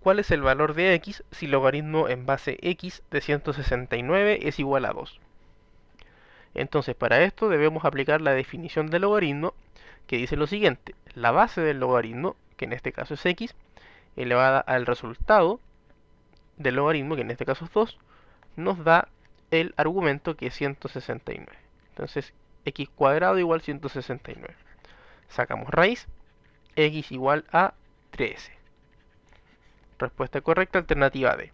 cuál es el valor de x si logaritmo en base x de 169 es igual a 2. Entonces para esto debemos aplicar la definición del logaritmo que dice lo siguiente, la base del logaritmo, que en este caso es x, elevada al resultado del logaritmo, que en este caso es 2, nos da el argumento que es 169. Entonces x cuadrado igual 169. Sacamos raíz, x igual a 13. Respuesta correcta, alternativa D.